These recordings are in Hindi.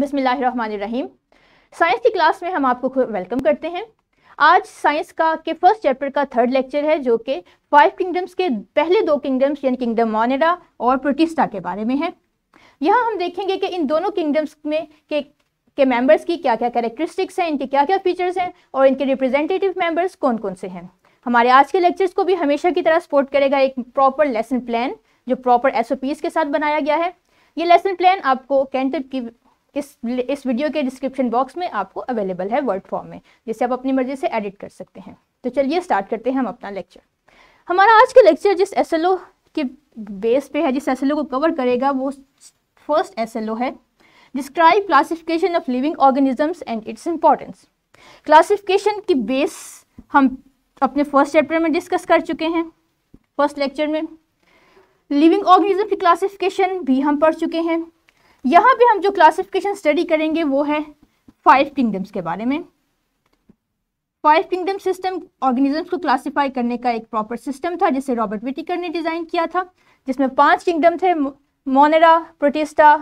बिसमीम साइंस की क्लास में हम आपको वेलकम करते हैं आज साइंस का के फर्स्ट चैप्टर का थर्ड लेक्चर है जो कि फाइव किंगडम्स के पहले दो किंगडम्स यानी किंगडम मोनेडा और प्रोटिस्टा के बारे में है यहाँ हम देखेंगे कि इन दोनों किंगडम्स में के के मेंबर्स की क्या क्या कैरेक्टरिस्टिक्स हैं इनके क्या क्या फीचर्स हैं और इनके रिप्रेजेंटेटिव मेंबर्स कौन कौन से हैं हमारे आज के लेक्चर्स को भी हमेशा की तरह सपोर्ट करेगा एक प्रॉपर लेसन प्लान जो प्रॉपर एस के साथ बनाया गया है ये लेसन प्लान आपको कैंटर की इस इस वीडियो के डिस्क्रिप्शन बॉक्स में आपको अवेलेबल है वर्ड फॉर्म में जिसे आप अपनी मर्जी से एडिट कर सकते हैं तो चलिए स्टार्ट करते हैं हम अपना लेक्चर हमारा आज का लेक्चर जिस एस के बेस पे है जिस एस को कवर करेगा वो फर्स्ट एस है describe classification of living organisms and its importance classification की बेस हम अपने फर्स्ट चैप्टर में डिस्कस कर चुके हैं फर्स्ट लेक्चर में लिविंग ऑर्गेनिज्म की क्लासिफिकेशन भी हम पढ़ चुके हैं यहाँ पे हम जो क्लासिफिकेशन स्टडी करेंगे वो है फाइव किंगडम्स के बारे में फाइव किंगडम सिस्टम ऑर्गेनिजम्स को क्लासिफाई करने का एक प्रॉपर सिस्टम था जिसे रॉबर्ट विटिकर ने डिज़ाइन किया था जिसमें पांच किंगडम थे मोनेरा प्रोटेस्टा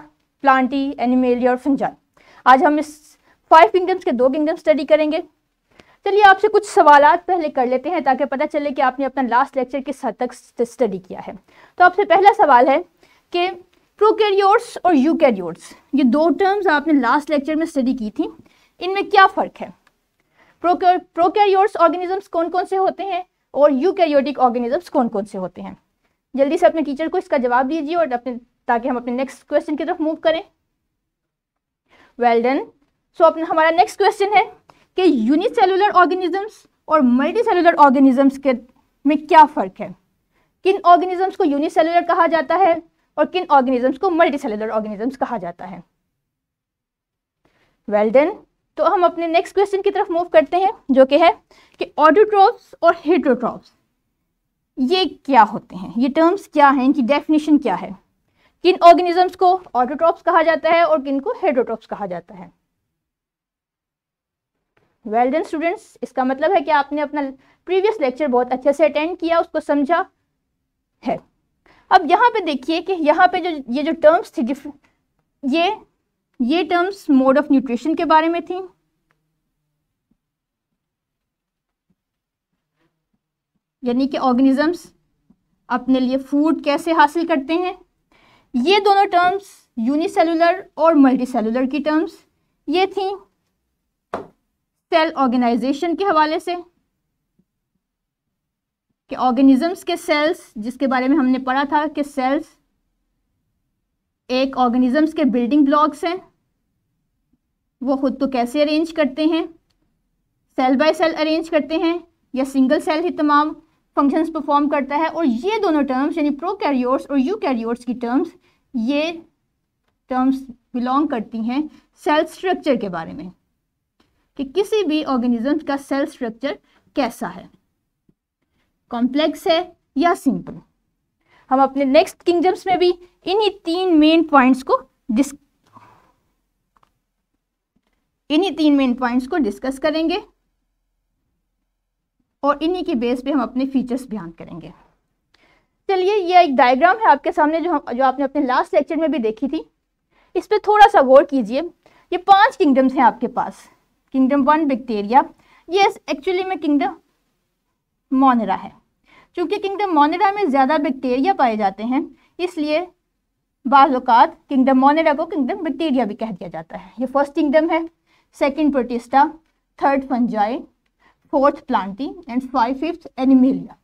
प्लांटी एनिमेलिया और फंजाई आज हम इस फाइव किंगडम्स के दो किंगडम स्टडी करेंगे चलिए आपसे कुछ सवाल पहले कर लेते हैं ताकि पता चले कि आपने अपना लास्ट लेक्चर किस हद तक स्टडी किया है तो आपसे पहला सवाल है कि प्रोकैरियोट्स और यूकैरियोट्स ये दो टर्म्स आपने लास्ट लेक्चर में स्टडी की थी इनमें क्या फ़र्क है प्रोकैरियोट्स ऑर्गेनिजम्स कौन कौन से होते हैं और यूकैरियोटिक ऑर्गेनिजम्स कौन कौन से होते हैं जल्दी से अपने टीचर को इसका जवाब दीजिए और अपने ताकि हम अपने नेक्स्ट क्वेश्चन की तरफ मूव करें वेल डन सो अपना हमारा नेक्स्ट क्वेश्चन है कि यूनिसेलुलर ऑर्गेनिजम्स और मल्टी सेलुलर ऑर्गेनिजम्स के में क्या फ़र्क है किन ऑर्गेनिजम्स को यूनिसेलुलर कहा जाता है और किन ऑर्गेनिजम्स को मल्टी सेलुलर ऑर्गेनिजम्स कहा जाता है वेल well देन तो हम अपने नेक्स्ट क्वेश्चन की तरफ मूव करते हैं जो कि है कि ऑडियोट्रॉप्स और हिड्रोट्रॉप्स ये क्या होते हैं ये टर्म्स क्या हैं इनकी डेफिनेशन क्या है किन ऑर्गेनिजम्स को ऑडियोट्रॉप्स कहा जाता है और किन को हेड्रोट्रॉप्स कहा जाता है वेल डन स्टूडेंट्स इसका मतलब है कि आपने अपना प्रीवियस लेक्चर बहुत अच्छे से अटेंड किया उसको समझा है अब यहाँ पे देखिए कि यहाँ पे जो ये जो टर्म्स थी डिफ ये ये टर्म्स मोड ऑफ न्यूट्रिशन के बारे में थी यानी कि ऑर्गेनिजम्स अपने लिए फूड कैसे हासिल करते हैं ये दोनों टर्म्स यूनिसेलुलर और मल्टीसेलुलर की टर्म्स ये थी सेल ऑर्गेनाइजेशन के हवाले से कि ऑर्गेनिजम्स के सेल्स जिसके बारे में हमने पढ़ा था कि सेल्स एक ऑर्गेनिजम्स के बिल्डिंग ब्लॉक्स हैं वो खुद को कैसे अरेंज करते हैं सेल बाय सेल अरेंज करते हैं या सिंगल सेल ही तमाम फंक्शंस परफॉर्म करता है और ये दोनों टर्म्स यानी प्रोकैरियोट्स और यूकैरियोट्स की टर्म्स ये टर्म्स बिलोंग करती हैं सेल स्ट्रक्चर के बारे में कि किसी भी ऑर्गेनिजम्स का सेल स्ट्रक्चर कैसा है कॉम्प्लेक्स है या सिंपल हम अपने नेक्स्ट किंगडम्स में भी इन्हीं तीन मेन पॉइंट्स को डिस इन्हीं तीन मेन पॉइंट्स को डिस्कस करेंगे और इन्हीं के बेस पे हम अपने फीचर्स बयान करेंगे चलिए ये एक डायग्राम है आपके सामने जो हम जो आपने अपने लास्ट लेक्चर में भी देखी थी इस पर थोड़ा सा गौर कीजिए ये पांच किंगडम्स हैं आपके पास किंगडम वन बैक्टीरिया ये एक्चुअली में किंगडम मोनरा है चूँकि किंगडम मोनेरा में ज़्यादा बैक्टीरिया पाए जाते हैं इसलिए बाज़ात किंगडम मोनेरा को किंगडम बैक्टीरिया भी कह दिया जाता है ये फर्स्ट किंगडम है second Protista third Fungi fourth Plantae and five fifth Animalia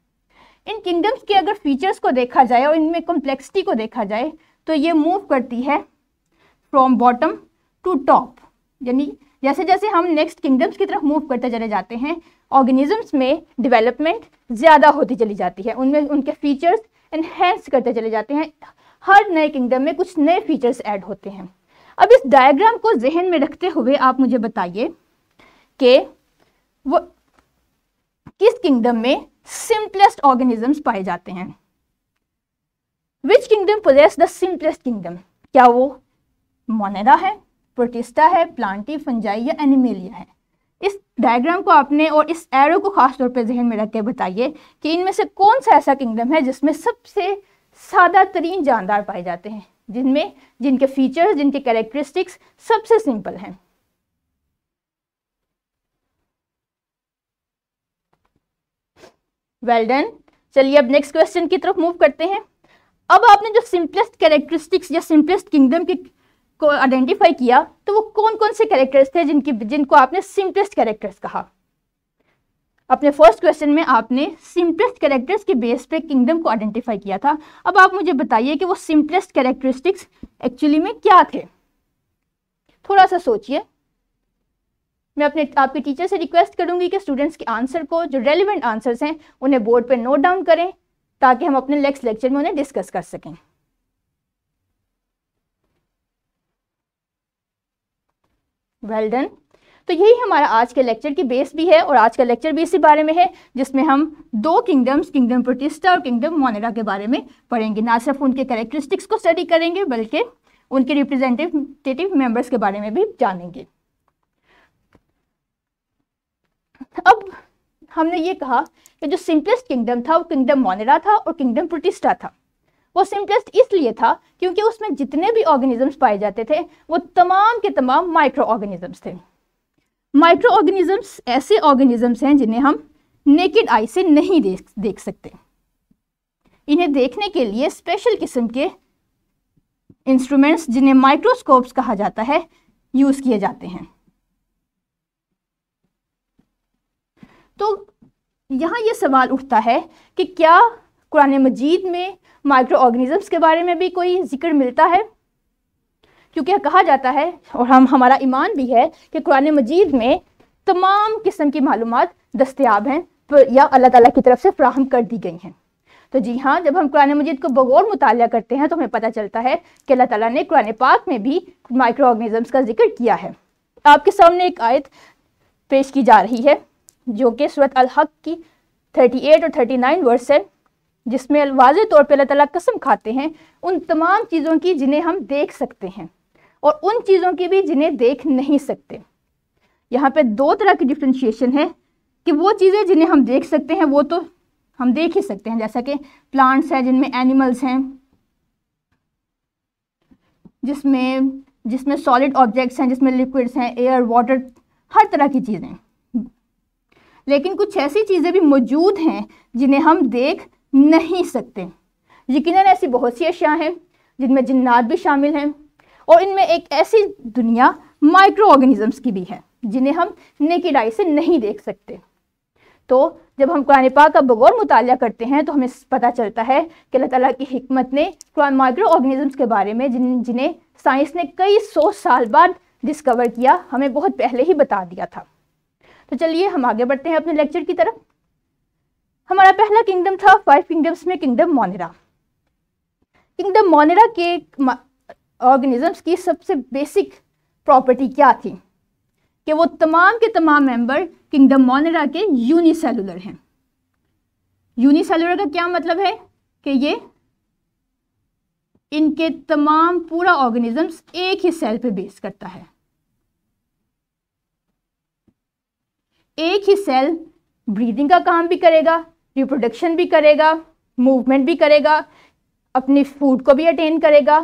इन किंगडम्स के अगर फीचर्स को देखा जाए और इनमें कॉम्प्लेक्सिटी को देखा जाए तो ये मूव करती है फ्रॉम बॉटम टू टॉप यानी जैसे जैसे हम नेक्स्ट किंगडम्स की तरफ मूव करते चले जाते हैं ऑर्गेनिजम्स में डेवलपमेंट ज़्यादा होती चली जाती है उनमें उनके फीचर्स इन्हेंस करते चले जाते हैं हर नए किंगडम में कुछ नए फीचर्स ऐड होते हैं अब इस डायग्राम को जहन में रखते हुए आप मुझे बताइए कि वो किस किंगडम में सिंपलेस्ट ऑर्गेनिजम्स पाए जाते हैं which kingdom possess the simplest kingdom क्या वो मोनेरा है प्रोटिस्टा है प्लांटी फंजाई या एनिमेलिया है इस डायग्राम को आपने और इस एरो को खास तौर पे जहन में रख के बताइए कि इनमें से कौन सा ऐसा किंगडम है जिसमें सबसे सादा तरीन जानदार पाए जाते हैं जिनमें जिनके फीचर्स जिनके कैरेक्टरिस्टिक्स सबसे सिंपल हैं वेल डन चलिए अब नेक्स्ट क्वेश्चन की तरफ मूव करते हैं अब आपने जो सिंपलेस्ट कैरेक्टरिस्टिक्स या सिंपलेस्ट किंगडम के को आइडेंटिफाई किया तो वो कौन कौन से कैरेक्टर्स थे जिनकी जिनको आपने सिंपलेस्ट कैरेक्टर्स कहा अपने फर्स्ट क्वेश्चन में आपने सिंपलेस्ट कैरेक्टर्स के बेस पे किंगडम को आइडेंटिफाई किया था अब आप मुझे बताइए कि वो सिंपलेस्ट कैरेक्टरिस्टिक्स एक्चुअली में क्या थे थोड़ा सा सोचिए मैं अपने आपके टीचर से रिक्वेस्ट करूंगी कि स्टूडेंट्स के आंसर को जो रेलिवेंट आंसर्स हैं उन्हें बोर्ड पर नोट डाउन करें ताकि हम अपने नेक्स्ट लेक्चर में उन्हें डिस्कस कर सकें वेल डन तो यही हमारा आज के लेक्चर की बेस भी है और आज का लेक्चर भी इसी बारे में है जिसमें हम दो किंगडम्स किंगडम प्रोटिस्टा और किंगडम मोनेरा के बारे में पढ़ेंगे ना सिर्फ उनके कैरेक्टरिस्टिक्स को स्टडी करेंगे बल्कि उनके रिप्रेजेंटेटिव मेंबर्स के बारे में भी जानेंगे अब हमने ये कहा कि जो सिंपलेस्ट किंगडम था वो किंगडम मोनेरा था और किंगडम प्रोटिस्टा था वो सिंपलेस्ट इसलिए था क्योंकि उसमें जितने भी ऑर्गेनिजम्स पाए जाते थे वो तमाम के तमाम माइक्रो ऑर्गेनिजम्स थे माइक्रो ऑर्गेनिजम्स ऐसे ऑर्गेनिजम्स हैं जिन्हें हम नेकेड आई से नहीं देख देख सकते इन्हें देखने के लिए स्पेशल किस्म के इंस्ट्रूमेंट्स जिन्हें माइक्रोस्कोप्स कहा जाता है यूज़ किए जाते हैं तो यहाँ ये यह सवाल उठता है कि क्या कुरान मजीद में माइक्रो ऑर्गेनिज़म्स के बारे में भी कोई जिक्र मिलता है क्योंकि कहा जाता है और हम हमारा ईमान भी है कि कुरान मजीद में तमाम किस्म की मालूम दस्तियाब हैं तो या अल्लाह ताला की तरफ से फ्राहम कर दी गई हैं तो जी हाँ जब हम कुरान मजीद को बगौर मुताल करते हैं तो हमें पता चलता है कि अल्लाह ताला ने कुरान पाक में भी माइक्रो ऑर्गेनिज़म्स का जिक्र किया है आपके सामने एक आयत पेश की जा रही है जो कि सूरत अलहक की थर्टी और थर्टी वर्स है जिसमें वाज तौर पर अल्लाह ताला कसम खाते हैं उन तमाम चीज़ों की जिन्हें हम देख सकते हैं और उन चीज़ों की भी जिन्हें देख नहीं सकते यहाँ पे दो तरह की डिफ्रेंशिएशन है कि वो चीज़ें जिन्हें हम देख सकते हैं वो तो हम देख ही सकते हैं जैसा कि प्लांट्स हैं जिनमें एनिमल्स हैं जिसमें जिसमें सॉलिड ऑब्जेक्ट्स हैं जिसमें लिक्विड्स हैं एयर वाटर हर तरह की चीज़ें लेकिन कुछ ऐसी चीज़ें भी मौजूद हैं जिन्हें हम देख नहीं सकते यकीन ऐसी बहुत सी अशियाँ हैं जिनमें जन्नात भी शामिल हैं और इनमें एक ऐसी दुनिया माइक्रो ऑर्गेनिज़म्स की भी है जिन्हें हम नेकेड आई से नहीं देख सकते तो जब हम कुरान पाक का बगौर मुताल करते हैं तो हमें पता चलता है कि अल्लाह तला की हमत ने माइक्रो ऑर्गेनिज़म्स के बारे में जिन जिन्हें साइंस ने कई सौ साल बाद डिस्कवर किया हमें बहुत पहले ही बता दिया था तो चलिए हम आगे बढ़ते हैं अपने लेक्चर की तरफ हमारा पहला किंगडम था फाइव किंगडम्स में किंगडम मोनेरा किंगडम मोनेरा के ऑर्गेनिजम्स की सबसे बेसिक प्रॉपर्टी क्या थी कि वो तमाम के तमाम मेंबर किंगडम मोनेरा के यूनिसेलुलर हैं यूनिसेलुलर का क्या मतलब है कि ये इनके तमाम पूरा ऑर्गेनिजम्स एक ही सेल पे बेस करता है एक ही सेल ब्रीदिंग का काम भी करेगा रिप्रोडक्शन भी करेगा मूवमेंट भी करेगा अपने फूड को भी अटेन करेगा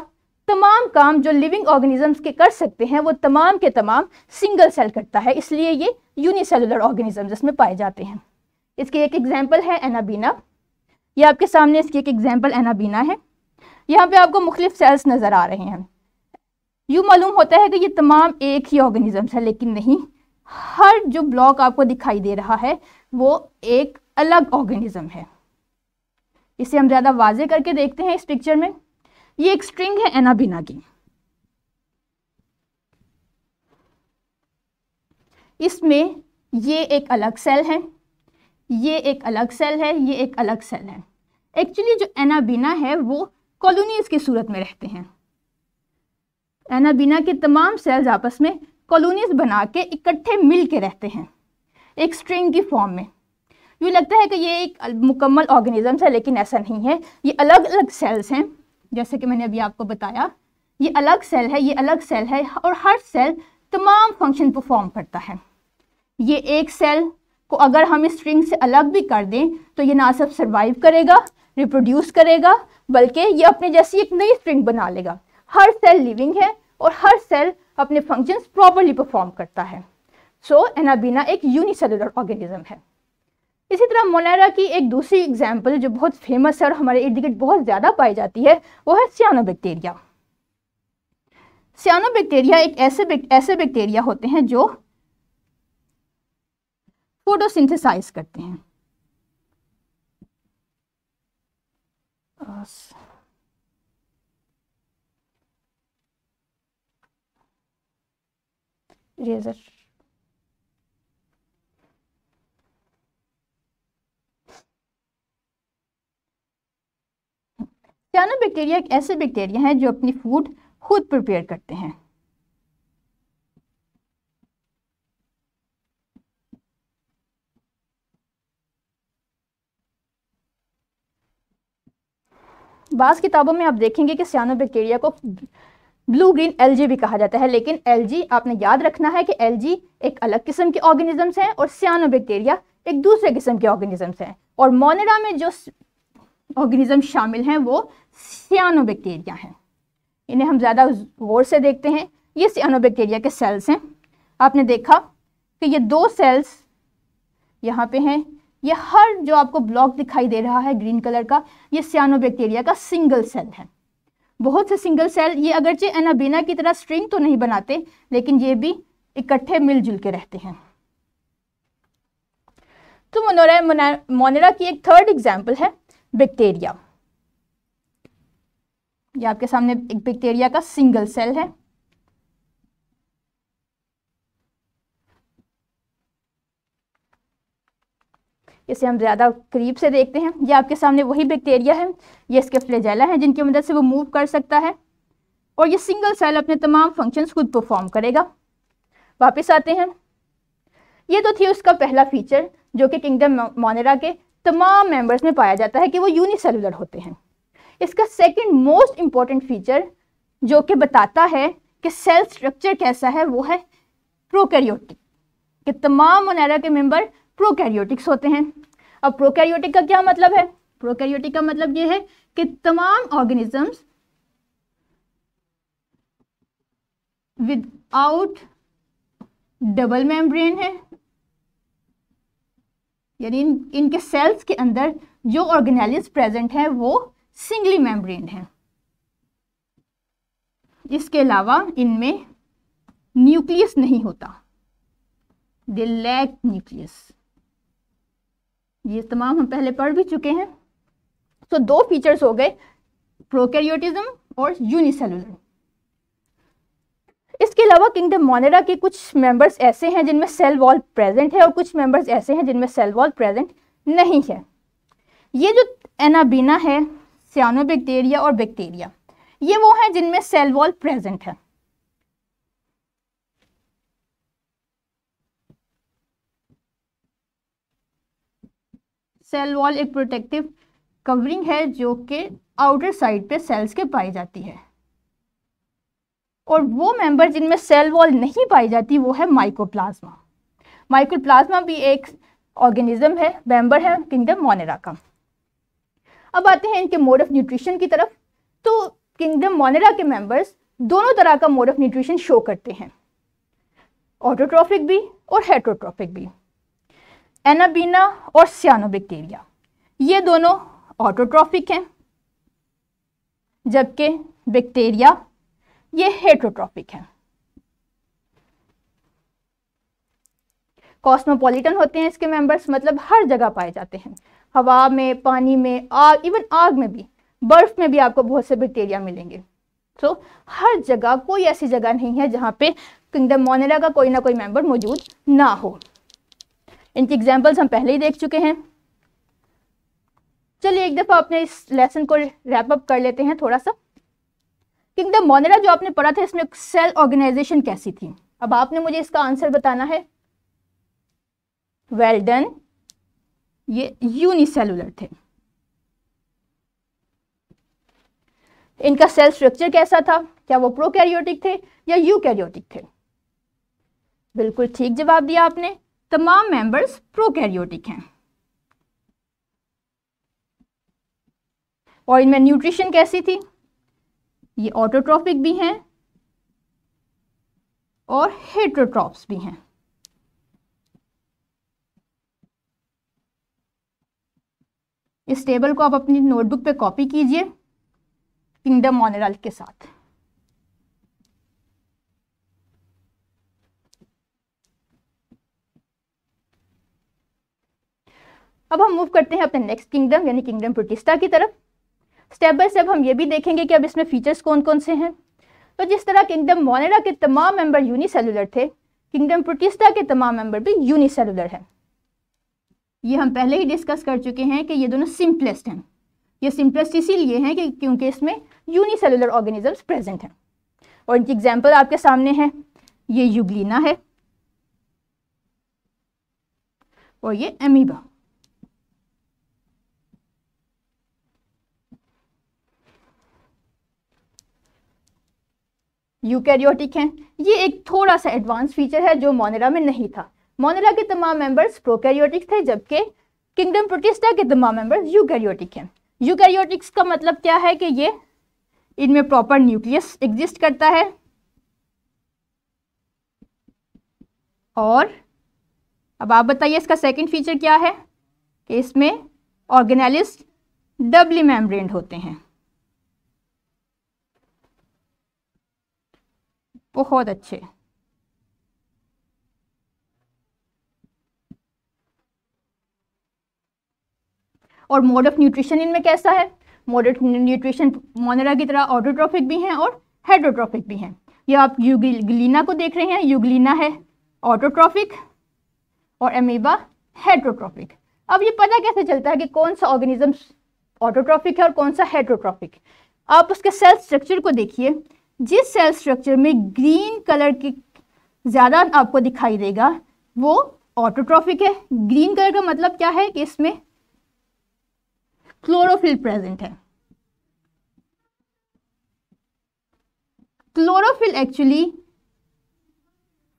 तमाम काम जो लिविंग ऑर्गेनिजम्स के कर सकते हैं वो तमाम के तमाम सिंगल सेल करता है इसलिए ये यूनिसेलुलर ऑर्गेनिजम्स इसमें पाए जाते हैं इसकी एक एग्जाम्पल है एनाबीना ये आपके सामने इसकी एक एग्जाम्पल एनाबीना है यहाँ पे आपको मुख्तलिफ सेल्स नज़र आ रहे हैं यूँ मालूम होता है कि ये तमाम एक ही ऑर्गेनिजम्स है लेकिन नहीं हर जो ब्लॉक आपको दिखाई दे रहा है वो एक अलग ऑर्गेनिज्म है इसे हम ज़्यादा वाजे करके देखते हैं इस पिक्चर में ये एक स्ट्रिंग है एनाबिना की इसमें ये एक अलग सेल है ये एक अलग सेल है ये एक अलग सेल है एक्चुअली जो एनाबीना है वो कॉलोनीज की सूरत में रहते हैं एनाबीना के तमाम सेल्स आपस में कॉलोनीज बना के इकट्ठे मिल के रहते हैं एक स्ट्रिंग की फॉर्म में यूँ लगता है कि ये एक मुकम्मल ऑर्गेनिज़म्स है लेकिन ऐसा नहीं है ये अलग अलग सेल्स हैं जैसे कि मैंने अभी आपको बताया ये अलग सेल है ये अलग सेल है और हर सेल तमाम फंक्शन परफॉर्म करता है ये एक सेल को अगर हम इस स्ट्रिंग से अलग भी कर दें तो ये ना सिर्फ सर्वाइव करेगा रिप्रोड्यूस करेगा बल्कि ये अपने जैसी एक नई स्ट्रिंग बना लेगा हर सेल लिविंग है और हर सेल अपने फंक्शंस प्रॉपरली परफॉर्म करता है सो so, एनाबीना एक यूनिसेलुलर ऑर्गेनिज्म है इसी तरह मोनेरा की एक दूसरी एग्जाम्पल जो बहुत फेमस है और हमारे इर्द गिर्द बहुत ज़्यादा पाई जाती है वो है सियानो बैक्टीरिया सियानो बैक्टीरिया एक ऐसे ऐसे बैक्टीरिया होते हैं जो फोटोसिंथेसाइज करते हैं रेजर सियानो बैक्टीरिया एक ऐसे बैक्टीरिया हैं जो अपनी फूड खुद प्रिपेयर करते हैं बास किताबों में आप देखेंगे कि सियानो बैक्टीरिया को ब्लू ग्रीन एलजी भी कहा जाता है लेकिन एलजी आपने याद रखना है कि एलजी एक अलग किस्म के ऑर्गेनिजम्स हैं और सियानो बैक्टीरिया एक दूसरे किस्म के ऑर्गेनिजम्स हैं और मोनेडा में जो ऑर्गेनिज्म शामिल हैं वो सियानोबैक्टीरिया हैं इन्हें हम ज़्यादा गौर से देखते हैं ये सियानोबैक्टीरिया के सेल्स हैं आपने देखा कि ये दो सेल्स यहाँ पे हैं ये हर जो आपको ब्लॉक दिखाई दे रहा है ग्रीन कलर का ये सियानोबैक्टीरिया का सिंगल सेल है बहुत से सिंगल सेल ये अगरचे एनाबीना की तरह स्ट्रिंग तो नहीं बनाते लेकिन ये भी इकट्ठे मिलजुल के रहते हैं तो मोनोरा मोनेरा की एक थर्ड एग्जाम्पल है बैक्टीरिया ये आपके सामने एक बैक्टीरिया का सिंगल सेल है इसे हम ज़्यादा करीब से देखते हैं ये आपके सामने वही बैक्टीरिया है ये इसके फ्लेजेला है जिनकी मदद से वो मूव कर सकता है और ये सिंगल सेल अपने तमाम फंक्शंस खुद परफॉर्म करेगा वापस आते हैं ये तो थी उसका पहला फीचर जो कि किंगडम मोनेरा के तमाम मेंबर्स में पाया जाता है कि वो यूनिसेलुलर होते हैं इसका सेकंड मोस्ट इम्पॉर्टेंट फीचर जो कि बताता है कि सेल स्ट्रक्चर कैसा है वो है प्रोकैरियोटिक कि तमाम मोनेरा के मेंबर प्रोकैरियोटिक्स होते हैं अब प्रोकैरियोटिक का क्या मतलब है प्रोकैरियोटिक का मतलब ये है कि तमाम ऑर्गेनिजम्स विदाउट डबल मेम्ब्रेन है यानी इन इनके सेल्स के अंदर जो ऑर्गेनाइल्स प्रेजेंट हैं वो सिंगली मेम्ब्रेन हैं इसके अलावा इनमें न्यूक्लियस नहीं होता दे लैक न्यूक्लियस ये तमाम हम पहले पढ़ भी चुके हैं तो so, दो फीचर्स हो गए प्रोकैरियोटिज्म और यूनिसेलुलर इसके अलावा किंगडम मोनेरा के कुछ मेंबर्स ऐसे हैं जिनमें सेल वॉल प्रेजेंट है और कुछ मेंबर्स ऐसे हैं जिनमें सेल वॉल प्रेजेंट नहीं है ये जो एनाबीना है सियानो बैक्टीरिया और बैक्टीरिया ये वो हैं जिनमें सेल वॉल प्रेजेंट है सेल वॉल एक प्रोटेक्टिव कवरिंग है जो कि आउटर साइड पे सेल्स के पाई जाती है और वो मेंबर जिनमें सेल वॉल नहीं पाई जाती वो है माइकोप्लाज्मा माइकोप्लाज्मा भी एक ऑर्गेनिज्म है मेंबर है किंगडम मोनेरा का अब आते हैं इनके मोड ऑफ न्यूट्रिशन की तरफ तो किंगडम मोनेरा के मेंबर्स दोनों तरह का मोड ऑफ न्यूट्रिशन शो करते हैं ऑटोट्रॉफिक भी और हेट्रोट्रॉफिक भी एनाबीना और सियानोबैक्टीरिया ये दोनों ऑटोट्रॉफिक हैं जबकि बैक्टीरिया ये हेट्रोट्रॉपिक है कॉस्मोपॉलिटन होते हैं इसके मेंबर्स मतलब हर जगह पाए जाते हैं हवा में पानी में आग इवन आग में भी बर्फ में भी आपको बहुत से बैक्टीरिया मिलेंगे तो so, हर जगह कोई ऐसी जगह नहीं है जहां पे किंगडम मोनेरा का कोई ना कोई मेंबर मौजूद ना हो इनकी एग्जाम्पल्स हम पहले ही देख चुके हैं चलिए एक दफ़ा अपने इस लेसन को रैप अप कर लेते हैं थोड़ा सा किंगडम मोनेरा जो आपने पढ़ा था इसमें सेल ऑर्गेनाइजेशन कैसी थी अब आपने मुझे इसका आंसर बताना है वेल डन ये यूनिसेलुलर थे इनका सेल स्ट्रक्चर कैसा था क्या वो प्रोकैरियोटिक थे या यूकैरियोटिक थे बिल्कुल ठीक जवाब दिया आपने तमाम मेंबर्स प्रोकैरियोटिक हैं और इनमें न्यूट्रिशन कैसी थी ये ऑटोट्रॉफिक भी हैं और हेट्रोट्रॉप्स भी हैं इस टेबल को आप अपनी नोटबुक पे कॉपी कीजिए किंगडम मॉनरल के साथ अब हम मूव करते हैं अपने नेक्स्ट किंगडम यानी किंगडम प्रोटिस्टा की तरफ स्टेप बाय स्टेप हम ये भी देखेंगे कि अब इसमें फीचर्स कौन कौन से हैं तो जिस तरह किंगडम मोनेरा के तमाम मेंबर यूनिसेलुलर थे किंगडम प्रोटिस्टा के तमाम मेंबर भी यूनिसेलुलर हैं ये हम पहले ही डिस्कस कर चुके हैं कि ये दोनों सिंपलेस्ट हैं ये सिंपलेस्ट इसीलिए हैं कि क्योंकि इसमें यूनिसेलुलर ऑर्गेनिजम्स प्रेजेंट हैं और इनकी एग्जाम्पल आपके सामने है ये यूग्लिना है और ये एमीबा यूकैरियोटिक हैं ये एक थोड़ा सा एडवांस फीचर है जो मोनेरा में नहीं था मोनेरा के तमाम मेंबर्स प्रोकैरियोटिक थे जबकि किंगडम प्रोटिस्टा के तमाम मेंबर्स यूकैरियोटिक हैं यूकैरियोटिक्स का मतलब क्या है कि ये इनमें प्रॉपर न्यूक्लियस एग्जिस्ट करता है और अब आप बताइए इसका सेकेंड फीचर क्या है कि इसमें ऑर्गेनालिस्ट डबली मेम्ब्रेन होते हैं बहुत अच्छे और मोड ऑफ न्यूट्रिशन इनमें कैसा है मोड ऑफ न्यूट्रिशन मोनरा की तरह ऑटोट्रॉफिक भी हैं और हेड्रोट्रॉफिक भी हैं ये आप यूगलिना को देख रहे हैं यूगलिना है ऑटोट्रॉफिक और एमीबा हेड्रोट्रॉफिक अब ये पता कैसे चलता है कि कौन सा ऑर्गेनिज्म ऑटोट्रॉफिक है और कौन सा हेड्रोट्रॉफिक आप उसके सेल स्ट्रक्चर को देखिए जिस सेल स्ट्रक्चर में ग्रीन कलर की ज़्यादा आपको दिखाई देगा वो ऑटोट्रॉफिक है ग्रीन कलर का मतलब क्या है कि इसमें क्लोरोफिल प्रेजेंट है क्लोरोफिल एक्चुअली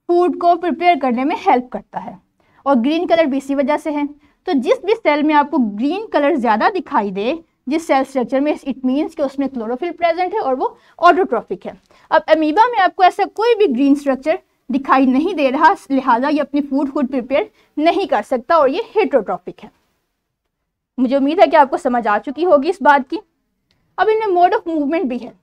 फूड को प्रिपेयर करने में हेल्प करता है और ग्रीन कलर भी इसी वजह से है तो जिस भी सेल में आपको ग्रीन कलर ज़्यादा दिखाई दे जिस सेल स्ट्रक्चर में इट मीन्स कि उसमें क्लोरोफिल प्रेजेंट है और वो ऑटोट्रॉफिक है अब अमीबा में आपको ऐसा कोई भी ग्रीन स्ट्रक्चर दिखाई नहीं दे रहा लिहाजा ये अपनी फूड फूड प्रिपेयर नहीं कर सकता और ये हेट्रोट्रॉफिक है मुझे उम्मीद है कि आपको समझ आ चुकी होगी इस बात की अब इनमें मोड ऑफ मूवमेंट भी है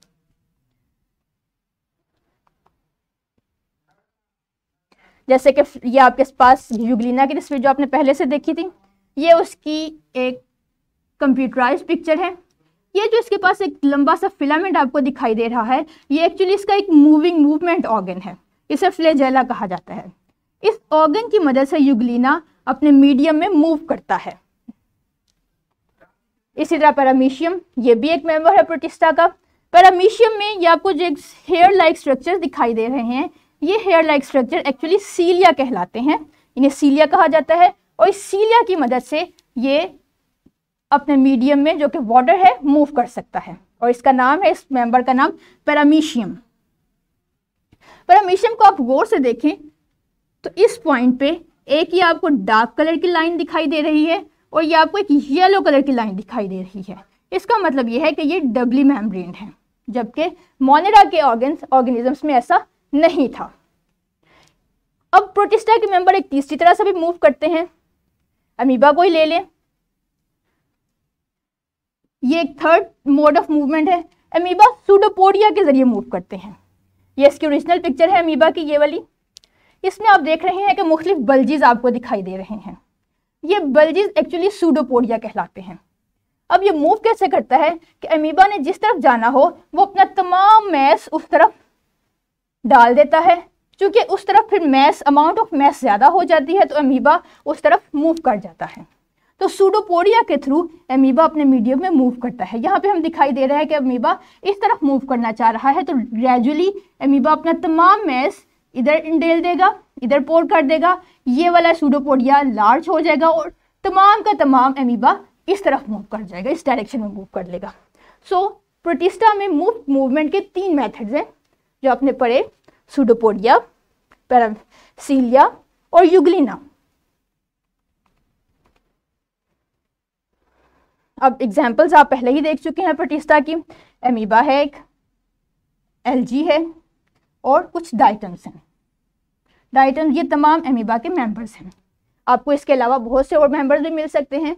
जैसे कि ये आपके पास यूग्लिना की तस्वीर जो आपने पहले से देखी थी ये उसकी एक कंप्यूटराइज पिक्चर है ये जो इसके पास एक लंबा सा फिलामेंट आपको दिखाई दे रहा है ये एक्चुअली इसका एक मूविंग मूवमेंट ऑर्गन है इसे फ्लेजेला कहा जाता है इस ऑर्गन की मदद से युगलीना अपने मीडियम में मूव करता है इसी तरह पैरामीशियम ये भी एक मेंबर है प्रोटिस्टा का पैरामीशियम में ये आपको जो एक हेयर लाइक स्ट्रक्चर दिखाई दे रहे हैं ये hair like structure actually cilia कहलाते हैं इन्हें सीलिया कहा जाता है और इस सीलिया की मदद से ये अपने मीडियम में जो कि वाटर है मूव कर सकता है और इसका नाम है इस मेंबर का नाम पैरामीशियम पैरामीशियम को आप गौर से देखें तो इस पॉइंट पे एक ही आपको डार्क कलर की लाइन दिखाई दे रही है और ये आपको एक येलो कलर की लाइन दिखाई दे रही है इसका मतलब ये है कि ये डबली मेम्ब्रेन है जबकि मोनेरा के ऑर्गन्स ऑर्गेनिजम्स में ऐसा नहीं था अब प्रोटिस्टा के मेंबर एक तीसरी तरह से भी मूव करते हैं अमीबा को ही ले लें ये एक थर्ड मोड ऑफ मूवमेंट है अमीबा सूडोपोडिया के ज़रिए मूव करते हैं ये इसकी ओरिजिनल पिक्चर है अमीबा की ये वाली इसमें आप देख रहे हैं कि मुख्तफ बल्जिज़ आपको दिखाई दे रहे हैं ये बल्जिज़ एक्चुअली सूडोपोडिया कहलाते हैं अब ये मूव कैसे करता है कि अमीबा ने जिस तरफ जाना हो वो अपना तमाम मैस उस तरफ डाल देता है क्योंकि उस तरफ फिर मैस अमाउंट ऑफ मैस ज़्यादा हो जाती है तो अमीबा उस तरफ मूव कर जाता है तो सूडोपोडिया के थ्रू एमीबा अपने मीडियम में मूव करता है यहाँ पे हम दिखाई दे रहा है कि अमीबा इस तरफ मूव करना चाह रहा है तो ग्रेजुअली एमीबा अपना तमाम मैस इधर इंडेल देगा इधर पोर कर देगा ये वाला सूडोपोडिया लार्ज हो जाएगा और तमाम का तमाम अमीबा इस तरफ मूव कर जाएगा इस डायरेक्शन में मूव कर लेगा सो so, प्रोटिस्टा में मूव मूवमेंट के तीन मैथड्स हैं जो आपने पढ़े सूडोपोडिया पैरासीलिया और युगलिना अब एग्जाम्पल्स आप पहले ही देख चुके हैं प्रोटिस्टा की एमीबा है एक एलजी है और कुछ डाइटम्स हैं डाइटम ये तमाम एमीबा के मेंबर्स हैं आपको इसके अलावा बहुत से और मेंबर्स भी मिल सकते हैं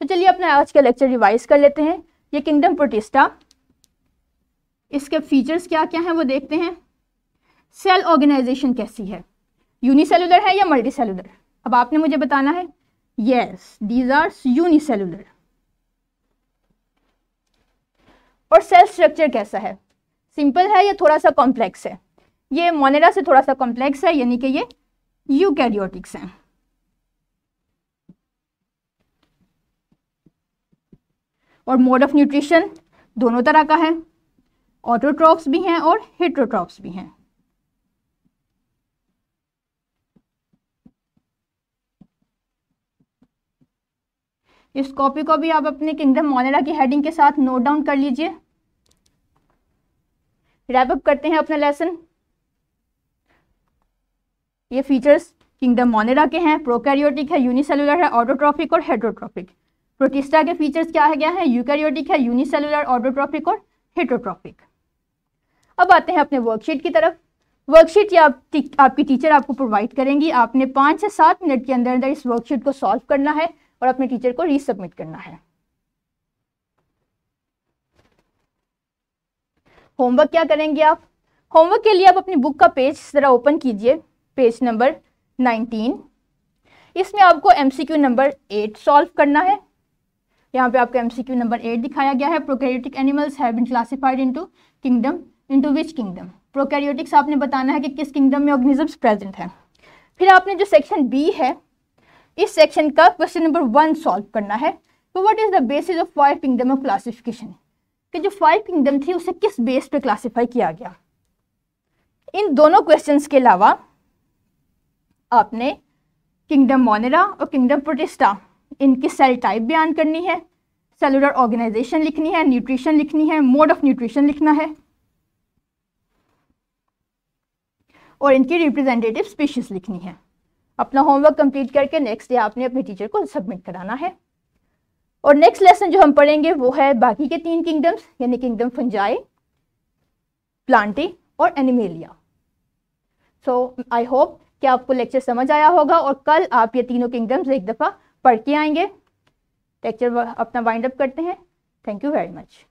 तो चलिए अपना आज का लेक्चर रिवाइज कर लेते हैं ये किंगडम प्रोटिस्टा इसके फीचर्स क्या क्या हैं वो देखते हैं सेल ऑर्गेनाइजेशन कैसी है यूनिसेलुलर है या मल्टी अब आपने मुझे बताना है येस डीज आर यूनिसेलुलर और सेल स्ट्रक्चर कैसा है सिंपल है या थोड़ा सा कॉम्प्लेक्स है ये मोनेरा से थोड़ा सा कॉम्प्लेक्स है यानी कि ये यूकैरियोटिक्स हैं और मोड ऑफ न्यूट्रिशन दोनों तरह का है ऑटोट्रॉप्स भी हैं और हेट्रोट्रॉप्स भी हैं इस कॉपी को भी आप अपने किंगडम मोनेरा की हेडिंग के साथ नोट डाउन कर लीजिए रैपअप करते हैं अपना लेसन ये फीचर्स किंगडम मोनेरा के हैं प्रोकैरियोटिक है यूनिसेलुलर है ऑटोट्रॉफिक और हेड्रोट्रॉफिक प्रोटिस्टा के फीचर्स क्या है क्या है यूकैरियोटिक है यूनिसेलुलर ऑटोट्रॉफिक और हेड्रोट्रॉफिक अब आते हैं अपने वर्कशीट की तरफ वर्कशीट या आप आपकी टीचर आपको प्रोवाइड करेंगी आपने पाँच से सात मिनट के अंदर अंदर इस वर्कशीट को सॉल्व करना है और अपने टीचर को रीसबमिट करना है होमवर्क क्या करेंगे आप होमवर्क के लिए आप अपनी बुक का पेज ज़रा ओपन कीजिए पेज नंबर 19 इसमें आपको एमसीक्यू नंबर एट सॉल्व करना है यहाँ पे आपको एमसीक्यू नंबर एट दिखाया गया है prokaryotic animals have been classified into kingdom into which kingdom prokaryotics आपने बताना है कि किस किंगडम में ऑर्गेनिजम्स प्रेजेंट हैं फिर आपने जो सेक्शन बी है इस सेक्शन का क्वेश्चन नंबर वन सॉल्व करना है तो what is the basis of five kingdom of classification कि जो फाइव किंगडम थी उसे किस बेस पे क्लासिफाई किया गया इन दोनों क्वेश्चंस के अलावा आपने किंगडम मोनेरा और किंगडम प्रोटिस्टा इनकी सेल टाइप बयान करनी है सेलुलर ऑर्गेनाइजेशन लिखनी है न्यूट्रिशन लिखनी है मोड ऑफ न्यूट्रिशन लिखना है और इनकी रिप्रेजेंटेटिव स्पीशीज लिखनी है अपना होमवर्क कंप्लीट करके नेक्स्ट डे आपने अपने टीचर को सबमिट कराना है और नेक्स्ट लेसन जो हम पढ़ेंगे वो है बाकी के तीन किंगडम्स यानी किंगडम फंजाई प्लांटी और एनिमेलिया सो आई होप कि आपको लेक्चर समझ आया होगा और कल आप ये तीनों किंगडम्स एक दफ़ा पढ़ के आएंगे लेक्चर अपना वाइंड अप करते हैं थैंक यू वेरी मच